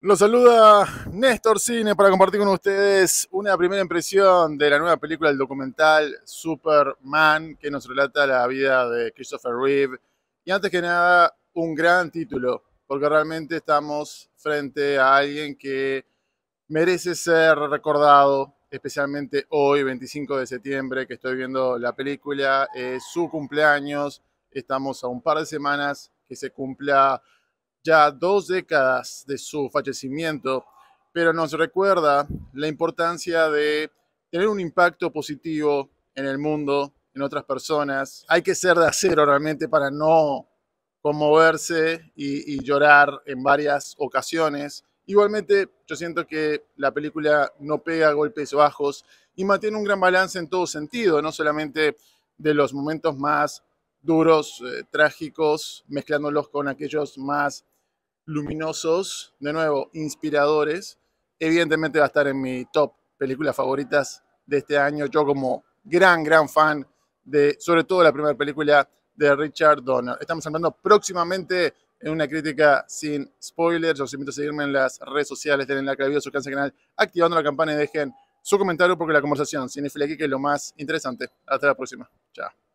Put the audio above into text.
Los saluda Néstor Cine para compartir con ustedes una primera impresión de la nueva película, del documental Superman, que nos relata la vida de Christopher Reeve. Y antes que nada, un gran título, porque realmente estamos frente a alguien que merece ser recordado, especialmente hoy, 25 de septiembre, que estoy viendo la película, es su cumpleaños, estamos a un par de semanas que se cumpla ya dos décadas de su fallecimiento, pero nos recuerda la importancia de tener un impacto positivo en el mundo, en otras personas. Hay que ser de acero realmente para no conmoverse y, llorar en varias ocasiones. Igualmente, yo siento que la película no pega golpes bajos y mantiene un gran balance en todo sentido, no solamente de los momentos más duros, eh, trágicos, mezclándolos con aquellos más luminosos, de nuevo, inspiradores. Evidentemente va a estar en mi top películas favoritas de este año. Yo como gran, gran fan de, sobre todo, la primera película de Richard Donner. Estamos hablando próximamente en una crítica sin spoilers. Los invito a seguirme en las redes sociales, denle la al video, suscríbanse al canal, activando la campana y dejen su comentario porque la conversación aquí que es lo más interesante. Hasta la próxima. Chao.